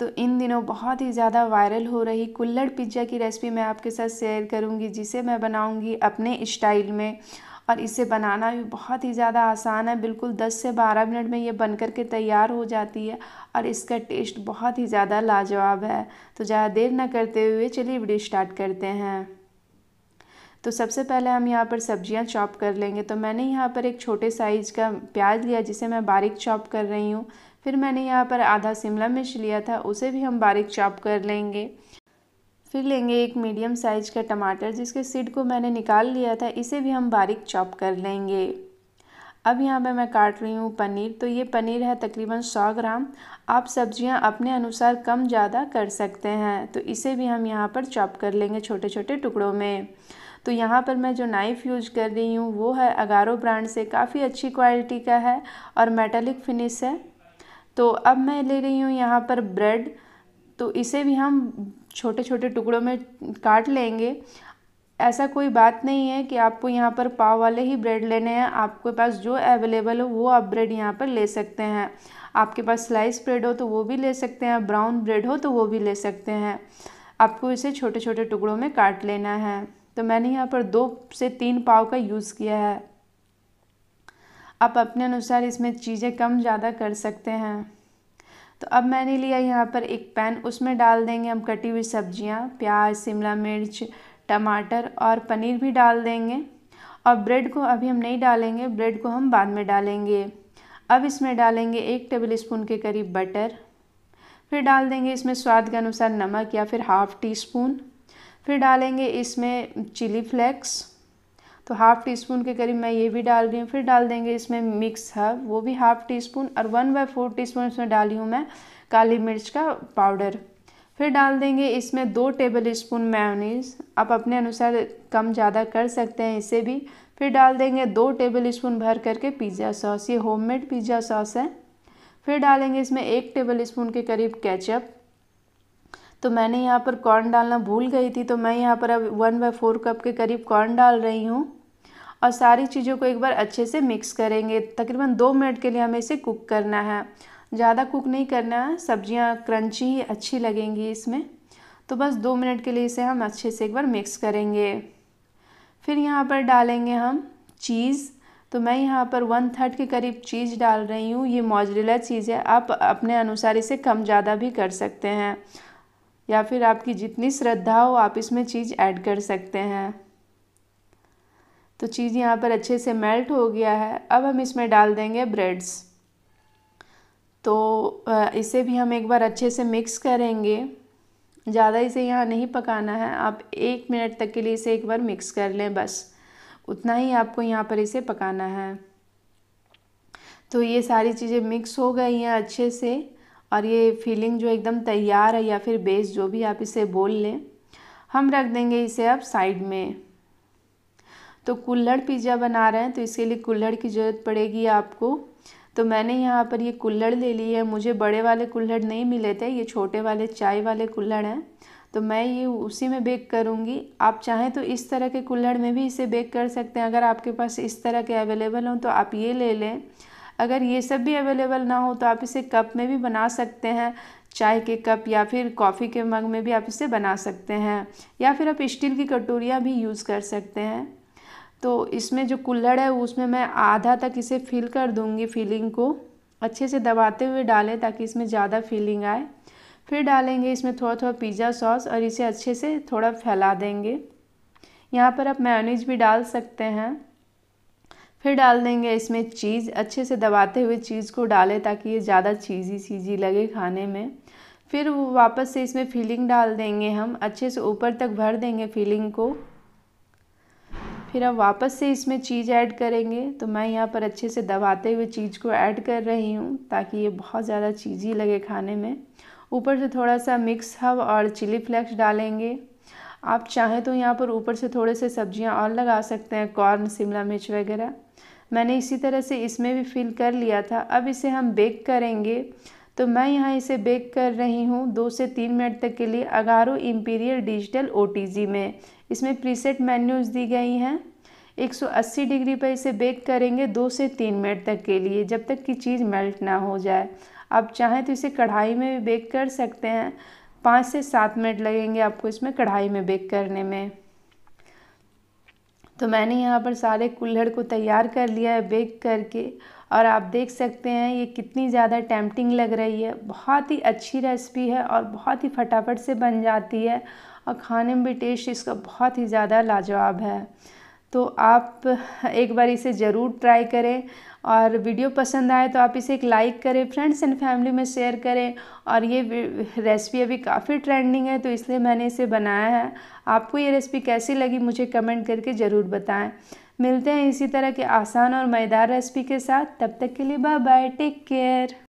तो इन दिनों बहुत ही ज़्यादा वायरल हो रही कुल्लड़ पिज्ज़ा की रेसिपी मैं आपके साथ शेयर करूँगी जिसे मैं बनाऊँगी अपने स्टाइल में और इसे बनाना भी बहुत ही ज़्यादा आसान है बिल्कुल 10 से 12 मिनट में ये बन कर के तैयार हो जाती है और इसका टेस्ट बहुत ही ज़्यादा लाजवाब है तो ज़्यादा देर ना करते हुए चलिए वीडियो स्टार्ट करते हैं तो सबसे पहले हम यहाँ पर सब्जियाँ चॉप कर लेंगे तो मैंने यहाँ पर एक छोटे साइज़ का प्याज लिया जिसे मैं बारीक चॉप कर रही हूँ फिर मैंने यहाँ पर आधा शिमला मिर्च लिया था उसे भी हम बारीक चॉप कर लेंगे फिर लेंगे एक मीडियम साइज का टमाटर जिसके सीड को मैंने निकाल लिया था इसे भी हम बारीक चॉप कर लेंगे अब यहाँ पर मैं काट रही हूँ पनीर तो ये पनीर है तकरीबन सौ ग्राम आप सब्जियाँ अपने अनुसार कम ज़्यादा कर सकते हैं तो इसे भी हम यहाँ पर चॉप कर लेंगे छोटे छोटे टुकड़ों में तो यहाँ पर मैं जो नाइफ़ यूज कर रही हूँ वो है अगारो ब्रांड से काफ़ी अच्छी क्वालिटी का है और मेटेलिक फिनिश है तो अब मैं ले रही हूँ यहाँ पर ब्रेड तो इसे भी हम छोटे छोटे टुकड़ों में काट लेंगे ऐसा कोई बात नहीं है कि आपको यहाँ पर पाव वाले ही ब्रेड लेने हैं आपके पास जो अवेलेबल हो वो आप ब्रेड यहाँ पर ले सकते हैं आपके पास स्लाइस ब्रेड हो तो वो भी ले सकते हैं ब्राउन ब्रेड हो तो वो भी ले सकते हैं आपको इसे छोटे छोटे टुकड़ों में काट लेना है तो मैंने यहाँ पर दो से तीन पाव का यूज़ किया है आप अपने अनुसार इसमें चीज़ें कम ज़्यादा कर सकते हैं तो अब मैंने लिया यहाँ पर एक पैन उसमें डाल देंगे हम कटी हुई सब्जियाँ प्याज शिमला मिर्च टमाटर और पनीर भी डाल देंगे और ब्रेड को अभी हम नहीं डालेंगे ब्रेड को हम बाद में डालेंगे अब इसमें डालेंगे एक टेबल स्पून के करीब बटर फिर डाल देंगे इसमें स्वाद के अनुसार नमक या फिर हाफ़ टी स्पून फिर डालेंगे इसमें चिली फ्लेक्स तो हाफ़ टी स्पून के करीब मैं ये भी डाल रही हूँ फिर डाल देंगे इसमें मिक्स हर्ब वो भी हाफ़ टी स्पून और one by four teaspoon इसमें डाली हूँ मैं काली मिर्च का पाउडर फिर डाल देंगे इसमें दो टेबल स्पून मेयोनीज़ आप अपने अनुसार कम ज़्यादा कर सकते हैं इसे भी फिर डाल देंगे दो टेबल स्पून भर करके पिज़्ज़ा सॉस ये मेड पिज़्ज़ा सॉस है फिर डालेंगे इसमें एक टेबल स्पून के करीब केचप तो मैंने यहाँ पर कॉर्न डालना भूल गई थी तो मैं यहाँ पर अब वन बाई फोर कप के करीब कॉर्न डाल रही हूँ और सारी चीज़ों को एक बार अच्छे से मिक्स करेंगे तकरीबन दो मिनट के लिए हमें इसे कुक करना है ज़्यादा कुक नहीं करना है सब्जियाँ क्रंची ही अच्छी लगेंगी इसमें तो बस दो मिनट के लिए इसे हम अच्छे से एक बार मिक्स करेंगे फिर यहाँ पर डालेंगे हम चीज़ तो मैं यहाँ पर वन थर्ड के करीब चीज़ डाल रही हूँ ये मॉजरेला चीज़ है आप अपने अनुसार इसे कम ज़्यादा भी कर सकते हैं या फिर आपकी जितनी श्रद्धा हो आप इसमें चीज़ ऐड कर सकते हैं तो चीज़ यहाँ पर अच्छे से मेल्ट हो गया है अब हम इसमें डाल देंगे ब्रेड्स तो इसे भी हम एक बार अच्छे से मिक्स करेंगे ज़्यादा इसे यहाँ नहीं पकाना है आप एक मिनट तक के लिए इसे एक बार मिक्स कर लें बस उतना ही आपको यहाँ पर इसे पकाना है तो ये सारी चीज़ें मिक्स हो गई हैं अच्छे से और ये फीलिंग जो एकदम तैयार है या फिर बेस जो भी आप इसे बोल लें हम रख देंगे इसे अब साइड में तो कुल्हड़ पिज़्ज़ा बना रहे हैं तो इसके लिए कुल्हड़ की ज़रूरत पड़ेगी आपको तो मैंने यहाँ पर ये कुल्हड़ ले ली है मुझे बड़े वाले कुल्हड़ नहीं मिले थे ये छोटे वाले चाय वाले कुल्हड़ हैं तो मैं ये उसी में बेक करूँगी आप चाहें तो इस तरह के कुल्हड़ में भी इसे बेक कर सकते हैं अगर आपके पास इस तरह के अवेलेबल हों तो आप ये ले लें अगर ये सब भी अवेलेबल ना हो तो आप इसे कप में भी बना सकते हैं चाय के कप या फिर कॉफ़ी के मग में भी आप इसे बना सकते हैं या फिर आप स्टील की कटोरियाँ भी यूज़ कर सकते हैं तो इसमें जो कुल्हड़ है उसमें मैं आधा तक इसे फिल कर दूंगी फीलिंग को अच्छे से दबाते हुए डालें ताकि इसमें ज़्यादा फीलिंग आए फिर डालेंगे इसमें थोड़ा थोड़ा पिज़्ज़ा सॉस और इसे अच्छे से थोड़ा फैला देंगे यहाँ पर आप मैनीज भी डाल सकते हैं फिर डाल देंगे इसमें चीज़ अच्छे से दबाते हुए चीज़ को डालें ताकि ये ज़्यादा चीज़ी चीज़ी लगे खाने में फिर वापस से इसमें फीलिंग डाल देंगे हम अच्छे से ऊपर तक भर देंगे फीलिंग को फिर हम वापस से इसमें चीज़ ऐड करेंगे तो मैं यहाँ पर अच्छे से दबाते हुए चीज़ को ऐड कर रही हूँ ताकि ये बहुत ज़्यादा चीज़ी लगे खाने में ऊपर से थोड़ा सा मिक्स हब और चिली फ्लेक्स डालेंगे आप चाहें तो यहाँ पर ऊपर से थोड़े से सब्जियाँ और लगा सकते हैं कॉर्न शिमला मिर्च वगैरह मैंने इसी तरह से इसमें भी फिल कर लिया था अब इसे हम बेक करेंगे तो मैं यहाँ इसे बेक कर रही हूँ दो से तीन मिनट तक के लिए अगारो इम्पीरियल डिजिटल ओ में इसमें प्रीसेट मेन्यूज दी गई हैं 180 डिग्री पर इसे बेक करेंगे दो से तीन मिनट तक के लिए जब तक कि चीज़ मेल्ट ना हो जाए आप चाहें तो इसे कढ़ाई में भी बेक कर सकते हैं पाँच से सात मिनट लगेंगे आपको इसमें कढ़ाई में बेक करने में तो मैंने यहाँ पर सारे कुल्हड़ को तैयार कर लिया है बेक करके और आप देख सकते हैं ये कितनी ज़्यादा टैम्पटिंग लग रही है बहुत ही अच्छी रेसिपी है और बहुत ही फटाफट से बन जाती है और खाने में भी टेस्ट इसका बहुत ही ज़्यादा लाजवाब है तो आप एक बार इसे ज़रूर ट्राई करें और वीडियो पसंद आए तो आप इसे एक लाइक करें फ्रेंड्स एंड फैमिली में शेयर करें और ये रेसिपी अभी काफ़ी ट्रेंडिंग है तो इसलिए मैंने इसे बनाया है आपको ये रेसिपी कैसी लगी मुझे कमेंट करके ज़रूर बताएं मिलते हैं इसी तरह के आसान और मज़ेदार रेसिपी के साथ तब तक के लिए बाय बाय टेक केयर